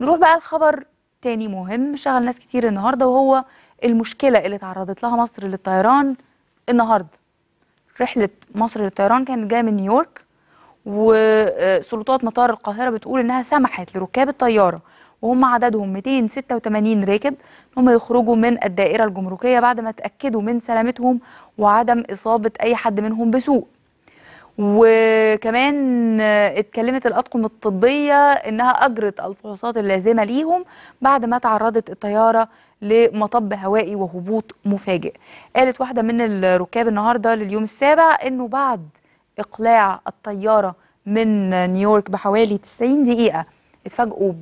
نروح بقى لخبر تاني مهم شغل ناس كتير النهارده وهو المشكله اللي تعرضت لها مصر للطيران النهارده رحله مصر للطيران كانت جايه من نيويورك وسلطات مطار القاهره بتقول انها سمحت لركاب الطياره وهم عددهم 286 راكب هم يخرجوا من الدائره الجمركيه بعد ما تاكدوا من سلامتهم وعدم اصابه اي حد منهم بسوء وكمان اتكلمت الأطقم الطبية إنها أجرت الفحوصات اللازمة ليهم بعد ما تعرضت الطيارة لمطب هوائي وهبوط مفاجئ قالت واحدة من الركاب النهاردة لليوم السابع إنه بعد إقلاع الطيارة من نيويورك بحوالي 90 دقيقة اتفاجئوا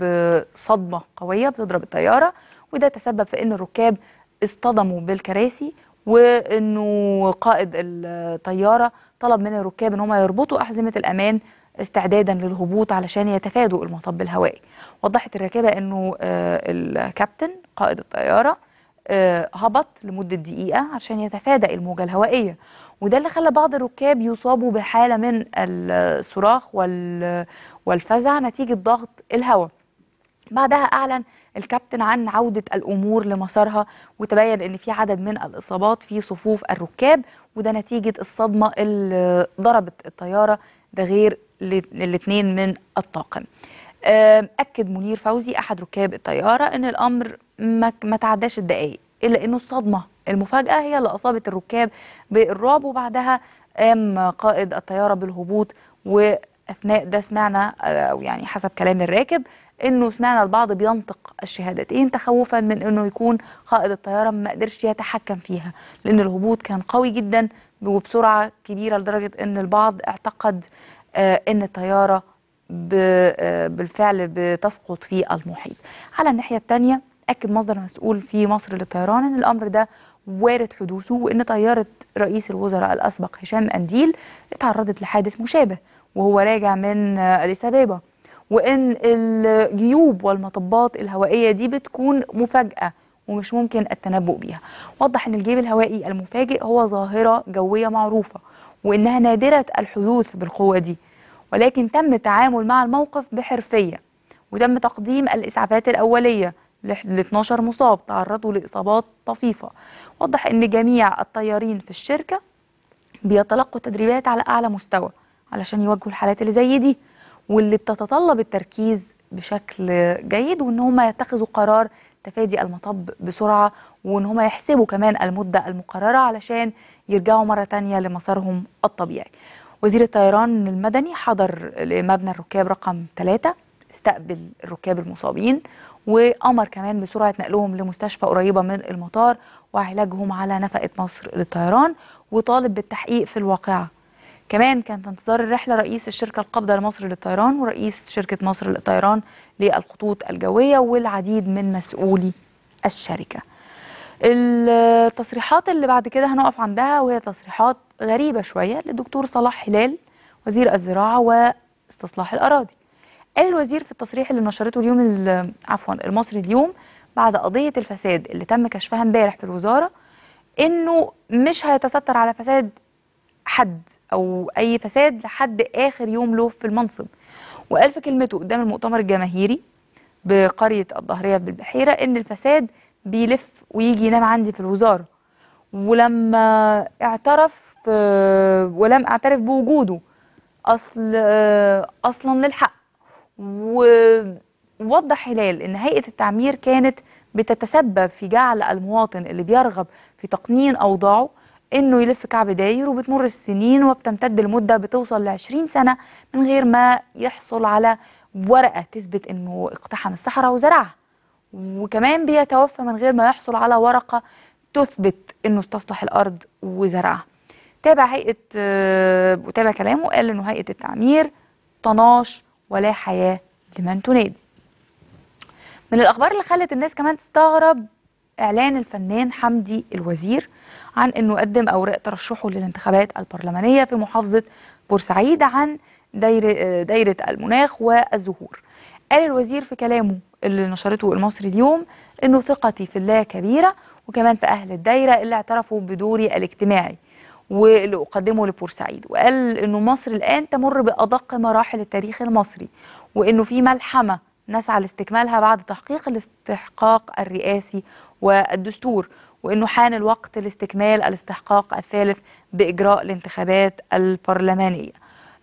بصدمة قوية بتضرب الطيارة وده تسبب في إن الركاب اصطدموا بالكراسي وانه قائد الطياره طلب من الركاب ان هم يربطوا احزمه الامان استعدادا للهبوط علشان يتفادوا المطب الهوائي وضحت الركابه انه آه، الكابتن قائد الطياره آه، هبط لمده دقيقه عشان يتفادى الموجه الهوائيه وده اللي خلى بعض الركاب يصابوا بحاله من الصراخ والفزع نتيجه ضغط الهواء بعدها اعلن الكابتن عن عودة الأمور لمسارها وتبين أن في عدد من الإصابات في صفوف الركاب وده نتيجة الصدمة اللي ضربت الطيارة ده غير الاثنين من الطاقم أكد منير فوزي أحد ركاب الطيارة أن الأمر ما تعداش الدقايق إلا أنه الصدمة المفاجأة هي اللي أصابت الركاب بالرعب وبعدها قام قائد الطيارة بالهبوط وأثناء ده سمعنا آه، أو يعني حسب كلام الراكب انه سمعنا البعض بينطق الشهادتين إيه تخوفا من انه يكون قائد الطياره ما قدرش يتحكم فيها لان الهبوط كان قوي جدا وبسرعه كبيره لدرجه ان البعض اعتقد آه، ان الطياره آه، بالفعل بتسقط في المحيط على الناحيه الثانيه اكد مصدر مسؤول في مصر للطيران ان الامر ده وارد حدوثه وان طياره رئيس الوزراء الاسبق هشام انديل اتعرضت لحادث مشابه وهو راجع من آه، اديس ابابا وان الجيوب والمطبات الهوائيه دي بتكون مفاجاه ومش ممكن التنبؤ بيها وضح ان الجيب الهوائي المفاجئ هو ظاهره جويه معروفه وانها نادره الحدوث بالقوه دي ولكن تم التعامل مع الموقف بحرفيه وتم تقديم الاسعافات الاوليه ل 12 مصاب تعرضوا لاصابات طفيفه وضح ان جميع الطيارين في الشركه بيتلقوا تدريبات على اعلى مستوى علشان يواجهوا الحالات اللي زي دي واللي بتتطلب التركيز بشكل جيد وان هم يتخذوا قرار تفادي المطب بسرعه وان هم يحسبوا كمان المده المقرره علشان يرجعوا مره تانية لمسارهم الطبيعي. وزير الطيران المدني حضر لمبنى الركاب رقم 3 استقبل الركاب المصابين وامر كمان بسرعه نقلهم لمستشفى قريبه من المطار وعلاجهم على نفقه مصر للطيران وطالب بالتحقيق في الواقعه كمان كان في انتظار الرحلة رئيس الشركة القابضة لمصر للطيران ورئيس شركة مصر للطيران للخطوط الجوية والعديد من مسؤولي الشركة التصريحات اللي بعد كده هنقف عندها وهي تصريحات غريبة شوية للدكتور صلاح هلال وزير الزراعة واستصلاح الأراضي قال الوزير في التصريح اللي نشرته اليوم عفوا المصري اليوم بعد قضية الفساد اللي تم كشفها امبارح في الوزارة انه مش هيتستر على فساد حد او اي فساد لحد اخر يوم له في المنصب وقال في كلمته قدام المؤتمر الجماهيري بقريه الظهريه بالبحيره ان الفساد بيلف ويجي ينام عندي في الوزاره ولما اعترف ولم اعترف بوجوده اصل اصلا للحق ووضح هلال ان هيئه التعمير كانت بتتسبب في جعل المواطن اللي بيرغب في تقنين اوضاعه انه يلف كعب داير وبتمر السنين وبتمتد المده بتوصل ل 20 سنه من غير ما يحصل على ورقه تثبت انه اقتحم الصحراء وزرعها وكمان بيتوفى من غير ما يحصل على ورقه تثبت انه استصلح الارض وزرعها تابع هيئه وتابع آه، كلامه قال انه هيئه التعمير طناش ولا حياه لمن تنادي من الاخبار اللي خلت الناس كمان تستغرب اعلان الفنان حمدي الوزير عن أنه قدم أوراق ترشحه للانتخابات البرلمانية في محافظة بورسعيد عن دايرة, دايرة المناخ والزهور قال الوزير في كلامه اللي نشرته المصري اليوم أنه ثقتي في الله كبيرة وكمان في أهل الدايرة اللي اعترفوا بدوري الاجتماعي واللي أقدمه لبورسعيد وقال أنه مصر الآن تمر بأدق مراحل التاريخ المصري وأنه في ملحمة نسعى لاستكمالها بعد تحقيق الاستحقاق الرئاسي والدستور وأنه حان الوقت لاستكمال الاستحقاق الثالث بإجراء الانتخابات البرلمانية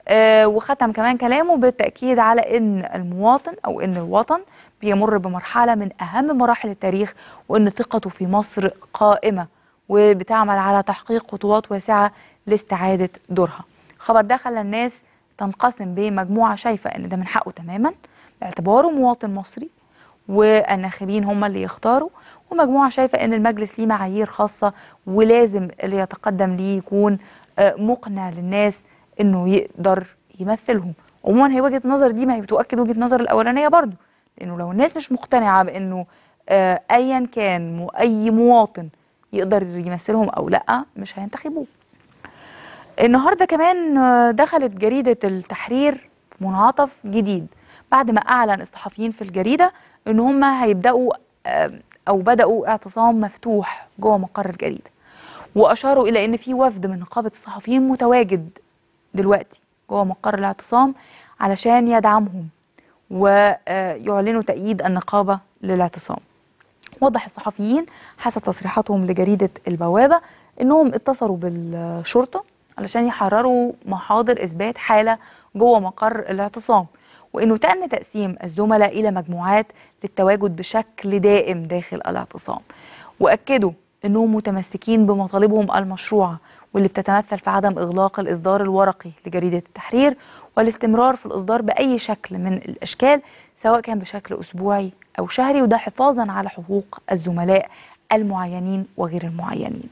آه، وختم كمان كلامه بالتأكيد على أن المواطن أو أن الوطن بيمر بمرحلة من أهم مراحل التاريخ وأن ثقته في مصر قائمة وبتعمل على تحقيق خطوات واسعة لاستعادة دورها خبر ده خلى الناس تنقسم بمجموعة شايفة أن ده من حقه تماما باعتباره مواطن مصري والناخبين هم اللي يختاروا ومجموعة شايفة أن المجلس ليه معايير خاصة ولازم اللي يتقدم ليه يكون آه، مقنع للناس أنه يقدر يمثلهم عموما هي وجهة النظر دي ما هي بتؤكد وجهة النظر الأولانية برضو لأنه لو الناس مش مقتنعة بأنه آه، أيا كان أي مواطن يقدر يمثلهم أو لأ مش هينتخبوه النهاردة كمان آه، دخلت جريدة التحرير منعطف جديد بعد ما أعلن الصحفيين في الجريدة ان هم هيبداوا او بداوا اعتصام مفتوح جوه مقر الجريده واشاروا الى ان في وفد من نقابه الصحفيين متواجد دلوقتي جوه مقر الاعتصام علشان يدعمهم ويعلنوا تأييد النقابة للاعتصام وضح الصحفيين حسب تصريحاتهم لجريدة البوابة انهم اتصلوا بالشرطة علشان يحرروا محاضر اثبات حالة جوه مقر الاعتصام وأنه تم تقسيم الزملاء إلى مجموعات للتواجد بشكل دائم داخل الاعتصام وأكدوا أنهم متمسكين بمطالبهم المشروعة واللي بتتمثل في عدم إغلاق الإصدار الورقي لجريدة التحرير والاستمرار في الإصدار بأي شكل من الأشكال سواء كان بشكل أسبوعي أو شهري وده حفاظا على حقوق الزملاء المعينين وغير المعينين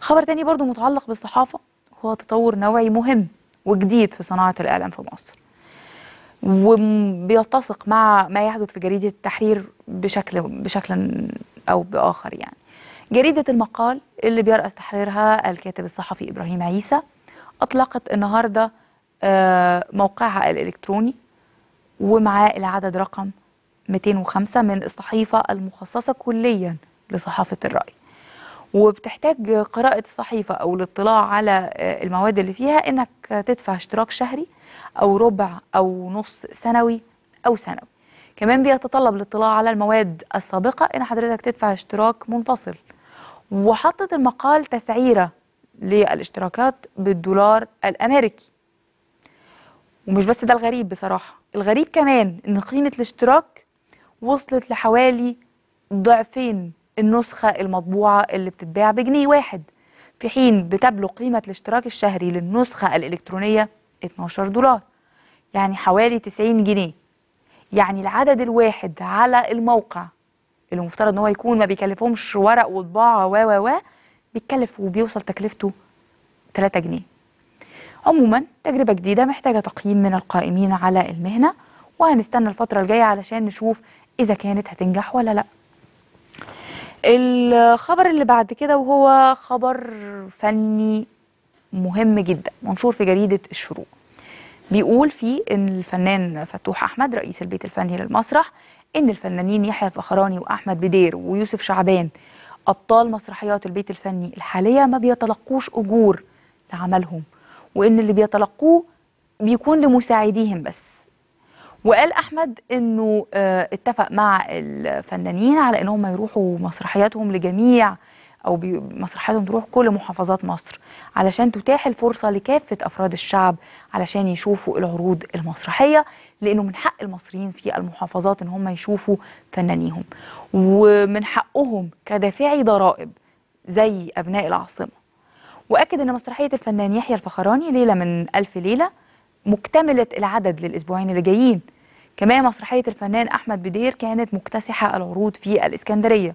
خبر تاني برضو متعلق بالصحافة هو تطور نوعي مهم وجديد في صناعة الإعلام في مصر وبيتسق مع ما يحدث في جريده التحرير بشكل بشكل او باخر يعني. جريده المقال اللي بيرأس تحريرها الكاتب الصحفي ابراهيم عيسى اطلقت النهارده آه، موقعها الالكتروني ومعاه العدد رقم 205 من الصحيفه المخصصه كليا لصحافه الرأي. وبتحتاج قراءة الصحيفة أو الاطلاع على آه، المواد اللي فيها إنك تدفع اشتراك شهري أو ربع أو نص سنوي أو سنوي كمان بيتطلب الاطلاع على المواد السابقة إن حضرتك تدفع اشتراك منفصل وحطت المقال تسعيرة للاشتراكات بالدولار الأمريكي ومش بس ده الغريب بصراحة الغريب كمان إن قيمة الاشتراك وصلت لحوالي ضعفين النسخة المطبوعة اللي بتتباع بجنيه واحد في حين بتبلغ قيمة الاشتراك الشهري للنسخة الإلكترونية 12 دولار يعني حوالي 90 جنيه يعني العدد الواحد على الموقع اللي مفترض ان هو يكون ما بيكلفهمش ورق وطباعه و و و بيتكلف وبيوصل تكلفته 3 جنيه عموما تجربه جديده محتاجه تقييم من القائمين على المهنه وهنستنى الفتره الجايه علشان نشوف اذا كانت هتنجح ولا لا الخبر اللي بعد كده وهو خبر فني مهم جدا منشور في جريدة الشروق بيقول فيه ان الفنان فتوح احمد رئيس البيت الفني للمسرح ان الفنانين يحيى فخراني واحمد بدير ويوسف شعبان ابطال مسرحيات البيت الفني الحاليه ما بيتلقوش اجور لعملهم وان اللي بيتلقوه بيكون لمساعديهم بس وقال احمد انه آه، اتفق مع الفنانين على انهم يروحوا مسرحياتهم لجميع او مسرحياتهم تروح كل محافظات مصر علشان تتاح الفرصه لكافه افراد الشعب علشان يشوفوا العروض المسرحيه لانه من حق المصريين في المحافظات ان هم يشوفوا فنانيهم ومن حقهم كدافعي ضرائب زي ابناء العاصمه واكد ان مسرحيه الفنان يحيى الفخراني ليله من الف ليله مكتمله العدد للاسبوعين اللي جايين كمان مسرحيه الفنان احمد بدير كانت مكتسحه العروض في الاسكندريه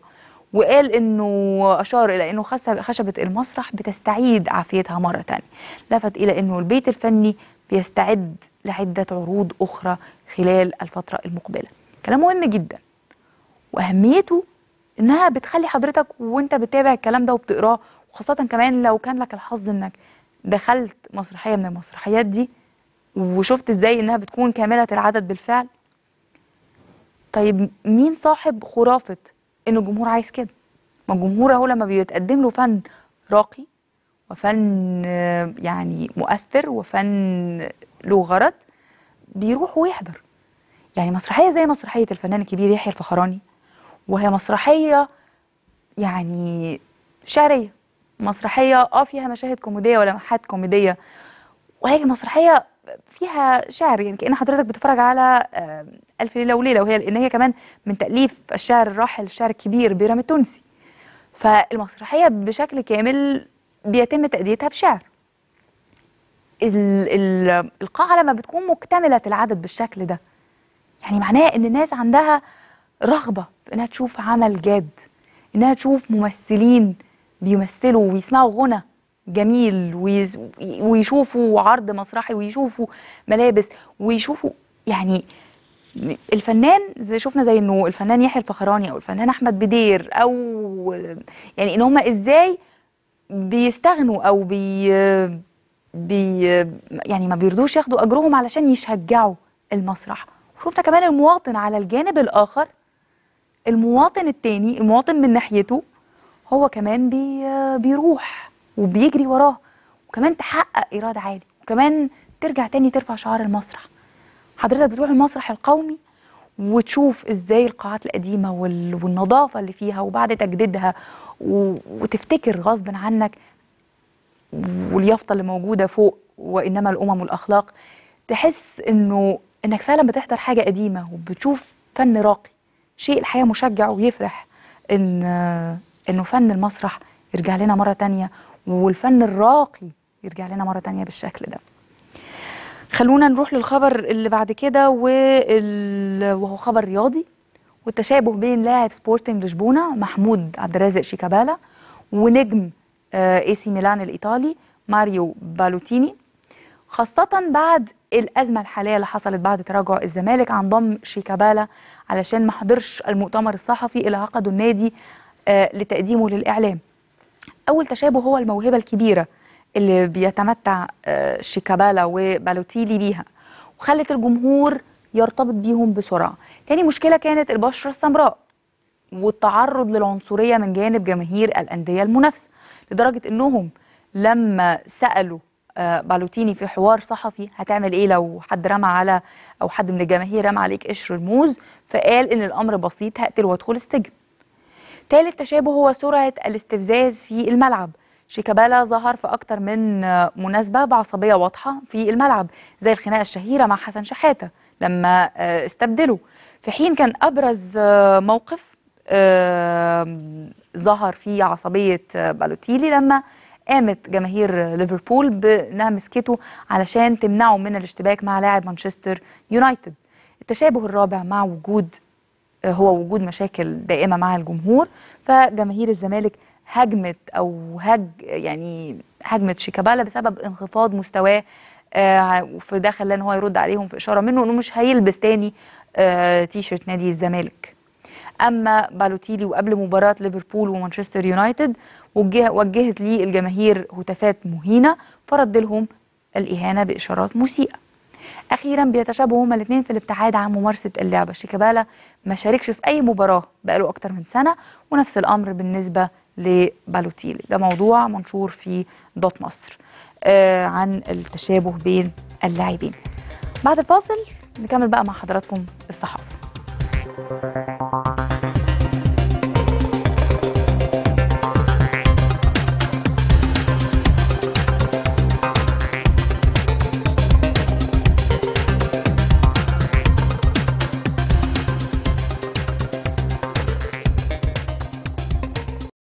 وقال انه اشار الى انه خشبه المسرح بتستعيد عافيتها مره ثانيه لفت الى انه البيت الفني بيستعد لعده عروض اخرى خلال الفتره المقبله كلام مهم جدا واهميته انها بتخلي حضرتك وانت بتتابع الكلام ده وبتقراه وخاصه كمان لو كان لك الحظ انك دخلت مسرحيه من المسرحيات دي وشفت ازاي انها بتكون كامله العدد بالفعل طيب مين صاحب خرافه ان الجمهور عايز كده ما الجمهور اهو لما بيتقدم له فن راقي وفن يعني مؤثر وفن له غرض بيروح ويحضر يعني مسرحيه زي مسرحيه الفنان الكبير يحيى الفخراني وهي مسرحيه يعني شعريه مسرحيه اه فيها مشاهد كوميديه ولمحات كوميديه وهي مسرحيه فيها شعر يعني كأن حضرتك بتتفرج على ألف ليلة وليلة وهي لأن هي كمان من تأليف الشعر الراحل الشعر الكبير بيرام التونسي فالمسرحية بشكل كامل بيتم تأديتها بشعر القاعة لما بتكون مكتملة العدد بالشكل ده يعني معناه ان الناس عندها رغبة في انها تشوف عمل جاد انها تشوف ممثلين بيمثلوا ويسمعوا غنى جميل ويشوفوا عرض مسرحي ويشوفوا ملابس ويشوفوا يعني الفنان زي شفنا زي انه الفنان يحيى الفخراني او الفنان احمد بدير او يعني ان هم ازاي بيستغنوا او بي بي يعني ما بيرضوش ياخدوا اجرهم علشان يشجعوا المسرح وشفنا كمان المواطن على الجانب الاخر المواطن التاني المواطن من ناحيته هو كمان بي بيروح وبيجري وراه وكمان تحقق ايراد عالي وكمان ترجع تاني ترفع شعار المسرح حضرتك بتروح المسرح القومي وتشوف ازاي القاعات القديمه والنظافه اللي فيها وبعد تجديدها وتفتكر غصب عنك واليافطه اللي موجوده فوق وانما الامم والاخلاق تحس انه انك فعلا بتحضر حاجه قديمه وبتشوف فن راقي شيء الحياه مشجع ويفرح ان انه فن المسرح يرجع لنا مره تانية والفن الراقي يرجع لنا مرة تانية بالشكل ده خلونا نروح للخبر اللي بعد كده وال... وهو خبر رياضي والتشابه بين لاعب سبورتنج لشبونه محمود عبد الرازق شيكابالا ونجم اي آه، سي ميلان الايطالي ماريو بالوتيني خاصة بعد الأزمة الحالية اللي حصلت بعد تراجع الزمالك عن ضم شيكابالا علشان ما حضرش المؤتمر الصحفي اللي عقده النادي آه، لتقديمه للإعلام اول تشابه هو الموهبه الكبيره اللي بيتمتع آه، شيكابالا وبالوتيلي بيها وخلت الجمهور يرتبط بيهم بسرعه تاني مشكله كانت البشره السمراء والتعرض للعنصريه من جانب جماهير الانديه المنافسه لدرجه انهم لما سالوا آه، بالوتيني في حوار صحفي هتعمل ايه لو حد رمى على او حد من الجماهير رمى عليك قشر الموز فقال ان الامر بسيط هقتل وادخل السجن ثالث تشابه هو سرعة الاستفزاز في الملعب شيكابالا ظهر في أكتر من مناسبة بعصبية واضحة في الملعب زي الخناقة الشهيرة مع حسن شحاتة لما آه، استبدله في حين كان أبرز آه، موقف آه، ظهر فيه عصبية بالوتيلي لما قامت جماهير ليفربول بانها مسكته علشان تمنعه من الاشتباك مع لاعب مانشستر يونايتد التشابه الرابع مع وجود هو وجود مشاكل دائمه مع الجمهور فجماهير الزمالك هجمت او هج يعني هجمت شيكابالا بسبب انخفاض مستواه فده خلاه ان هو يرد عليهم في اشاره منه انه مش هيلبس تاني آه، تيشرت نادي الزمالك اما بالوتيلي وقبل مباراه ليفربول ومانشستر يونايتد وجهت لي الجماهير هتافات مهينه فرد لهم الاهانه باشارات مسيئه اخيرا بيتشابهوا هما الاثنين في الابتعاد عن ممارسه اللعبه شيكابالا ما شاركش في اي مباراه بقاله اكتر من سنه ونفس الامر بالنسبه لبالوتيلي ده موضوع منشور في دوت مصر آه عن التشابه بين اللاعبين بعد الفاصل نكمل بقى مع حضراتكم الصحافه